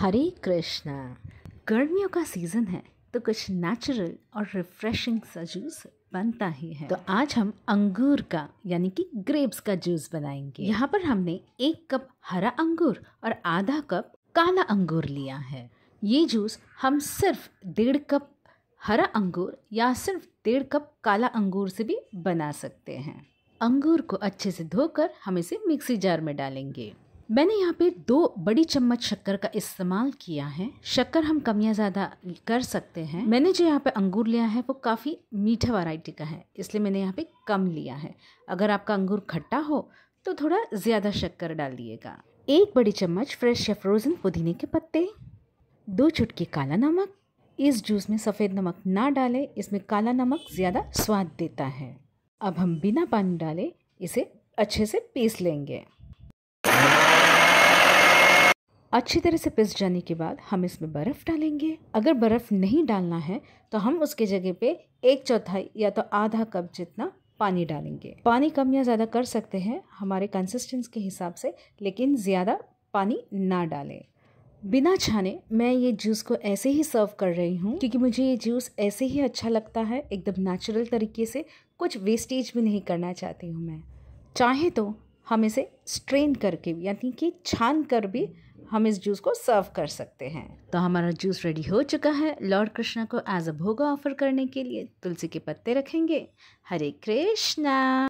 हरे कृष्णा गर्मियों का सीज़न है तो कुछ नेचुरल और रिफ्रेशिंग सा जूस बनता ही है तो आज हम अंगूर का यानी कि ग्रेप्स का जूस बनाएंगे यहाँ पर हमने एक कप हरा अंगूर और आधा कप काला अंगूर लिया है ये जूस हम सिर्फ डेढ़ कप हरा अंगूर या सिर्फ डेढ़ कप काला अंगूर से भी बना सकते हैं अंगूर को अच्छे से धोकर हम इसे मिक्सी जार में डालेंगे मैंने यहाँ पे दो बड़ी चम्मच शक्कर का इस्तेमाल किया है शक्कर हम कम या ज़्यादा कर सकते हैं मैंने जो यहाँ पे अंगूर लिया है वो काफ़ी मीठा वैरायटी का है इसलिए मैंने यहाँ पे कम लिया है अगर आपका अंगूर खट्टा हो तो थोड़ा ज़्यादा शक्कर डालिएगा एक बड़ी चम्मच फ्रेश या फ्रोज़न पुदीने के पत्ते दो चुटकी काला नमक इस जूस में सफ़ेद नमक ना डालें इसमें काला नमक ज़्यादा स्वाद देता है अब हम बिना पानी डाले इसे अच्छे से पीस लेंगे अच्छी तरह से पिस जाने के बाद हम इसमें बर्फ़ डालेंगे अगर बर्फ़ नहीं डालना है तो हम उसके जगह पे एक चौथाई या तो आधा कप जितना पानी डालेंगे पानी कम या ज़्यादा कर सकते हैं हमारे कंसिस्टेंस के हिसाब से लेकिन ज़्यादा पानी ना डालें बिना छाने मैं ये जूस को ऐसे ही सर्व कर रही हूँ क्योंकि मुझे ये जूस ऐसे ही अच्छा लगता है एकदम नेचुरल तरीके से कुछ वेस्टेज भी नहीं करना चाहती हूँ मैं चाहे तो हम इसे स्ट्रेन करके यानी कि छान कर भी हम इस जूस को सर्व कर सकते हैं तो हमारा जूस रेडी हो चुका है लॉर्ड कृष्णा को एज अ भोगा ऑफर करने के लिए तुलसी के पत्ते रखेंगे हरे कृष्णा